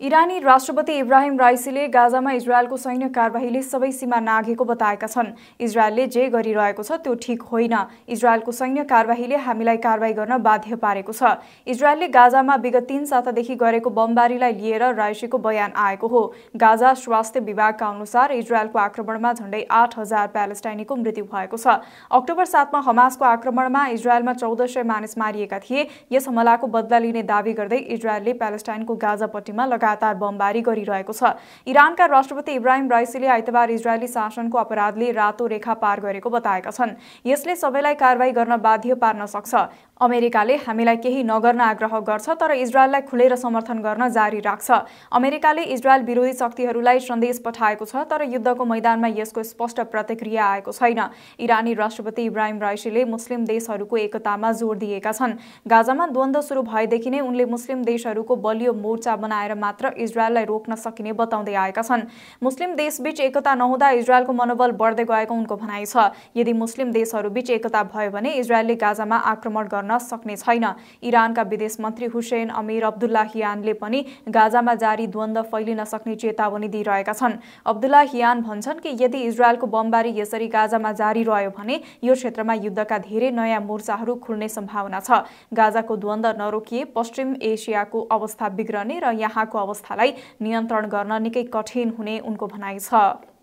इरानी राष्ट्रपति इब्राहिम राइसीले गाजामा इजरायलको सैन्य कारवाहीले सबै सीमा नाघेको बताएका छन् इजरायलले जे गरिरहेको छ त्यो ठिक होइन इजरायलको सैन्य कारवाहीले हामीलाई कारवाही गर्न बाध्य पारेको छ इजरायलले गाजामा विगत तीन सातादेखि गरेको बमबारीलाई लिएर राइसीको बयान आएको हो गाजा स्वास्थ्य विभागका अनुसार इजरायलको आक्रमणमा झण्डै आठ हजार प्यालेस्टाइनीको मृत्यु भएको छ अक्टोबर सातमा हमासको आक्रमणमा इजरायलमा चौध सय मानिस मारिएका थिए यस हमलाको बदला लिने दावी गर्दै इजरायलले प्यालेस्टाइनको गाजापट्टिमा लगाए लगातार बमबारी गरिरहेको छ इरानका राष्ट्रपति इब्राहिम राइसीले आइतबार इजरायली शासनको अपराधले रातो रेखा पार गरेको बताएका छन् यसले सबैलाई कारवाही गर्न बाध्य पार्न सक्छ अमेरिकाले हामीलाई केही नगर्न आग्रह गर्छ तर इजरायललाई खुलेर समर्थन गर्न जारी राख्छ अमेरिकाले इजरायल विरोधी शक्तिहरूलाई सन्देश पठाएको छ तर युद्धको मैदानमा यसको स्पष्ट प्रतिक्रिया आएको छैन इरानी राष्ट्रपति इब्राहिम राइसीले मुस्लिम देशहरूको एकतामा जोड दिएका छन् गाजामा द्वन्द्व सुरु भएदेखि नै उनले मुस्लिम देशहरूको बलियो मोर्चा बनाएर मात्र इजरायललाई रोक्न सकिने बताउँदै आएका छन् मुस्लिम देशबीच एकता नहुँदा इजरायलको मनोबल बढ्दै गएको उनको भनाइ छ यदि मुस्लिम देशहरूबीच एकता भयो भने इजरायलले गाजामा आक्रमण गर्न गर्न सक्ने छैन इरानका विदेश मन्त्री हुसेन अमिर अब्दुल्ला हियानले पनि गाजामा जारी द्वन्द्व फैलिन सक्ने चेतावनी दिइरहेका छन् अब्दुल्ला हियान भन्छन् कि यदि इजरायलको बमबारी यसरी गाजामा जारी रह्यो भने यो क्षेत्रमा युद्धका धेरै नयाँ मोर्चाहरू खुल्ने सम्भावना छ गाजाको द्वन्द्व नरोकिए पश्चिम एसियाको अवस्था बिग्रने र यहाँको अवस्थालाई नियन्त्रण गर्न निकै कठिन हुने उनको भनाइ छ